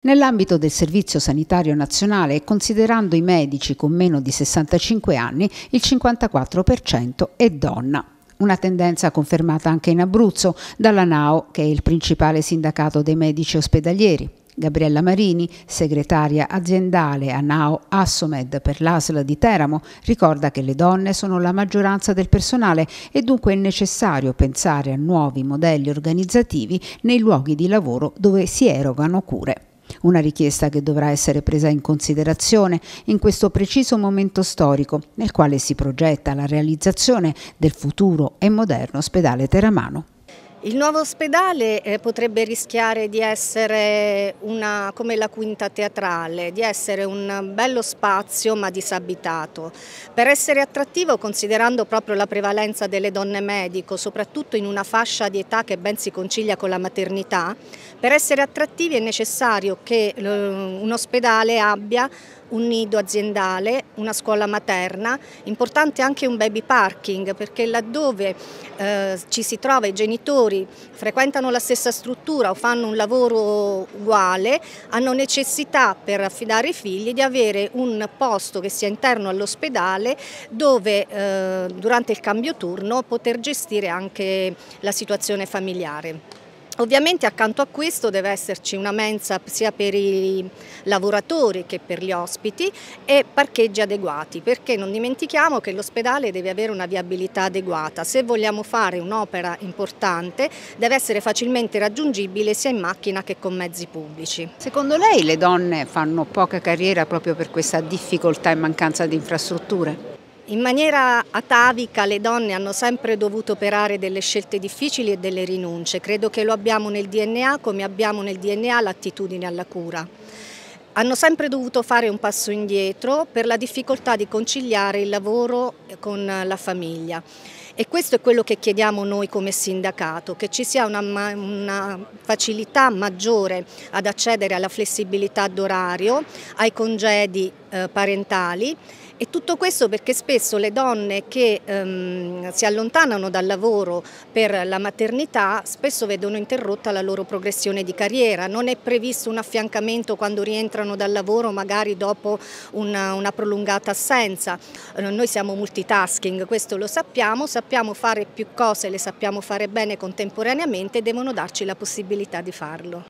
Nell'ambito del Servizio Sanitario Nazionale considerando i medici con meno di 65 anni, il 54% è donna. Una tendenza confermata anche in Abruzzo dalla NAO, che è il principale sindacato dei medici ospedalieri. Gabriella Marini, segretaria aziendale a NAO Assomed per l'ASL di Teramo, ricorda che le donne sono la maggioranza del personale e dunque è necessario pensare a nuovi modelli organizzativi nei luoghi di lavoro dove si erogano cure una richiesta che dovrà essere presa in considerazione in questo preciso momento storico nel quale si progetta la realizzazione del futuro e moderno ospedale Teramano. Il nuovo ospedale eh, potrebbe rischiare di essere una, come la quinta teatrale, di essere un bello spazio ma disabitato. Per essere attrattivo, considerando proprio la prevalenza delle donne medico, soprattutto in una fascia di età che ben si concilia con la maternità, per essere attrattivi è necessario che eh, un ospedale abbia un nido aziendale, una scuola materna, importante anche un baby parking perché laddove eh, ci si trova i genitori frequentano la stessa struttura o fanno un lavoro uguale, hanno necessità per affidare i figli di avere un posto che sia interno all'ospedale dove eh, durante il cambio turno poter gestire anche la situazione familiare. Ovviamente accanto a questo deve esserci una mensa sia per i lavoratori che per gli ospiti e parcheggi adeguati perché non dimentichiamo che l'ospedale deve avere una viabilità adeguata. Se vogliamo fare un'opera importante deve essere facilmente raggiungibile sia in macchina che con mezzi pubblici. Secondo lei le donne fanno poca carriera proprio per questa difficoltà e mancanza di infrastrutture? In maniera atavica le donne hanno sempre dovuto operare delle scelte difficili e delle rinunce. Credo che lo abbiamo nel DNA come abbiamo nel DNA l'attitudine alla cura. Hanno sempre dovuto fare un passo indietro per la difficoltà di conciliare il lavoro con la famiglia. E questo è quello che chiediamo noi come sindacato, che ci sia una, una facilità maggiore ad accedere alla flessibilità d'orario, ai congedi eh, parentali e tutto questo perché spesso le donne che ehm, si allontanano dal lavoro per la maternità spesso vedono interrotta la loro progressione di carriera, non è previsto un affiancamento quando rientrano dal lavoro magari dopo una, una prolungata assenza. Eh, noi siamo multitasking, questo lo sappiamo, sappiamo fare più cose, le sappiamo fare bene contemporaneamente e devono darci la possibilità di farlo.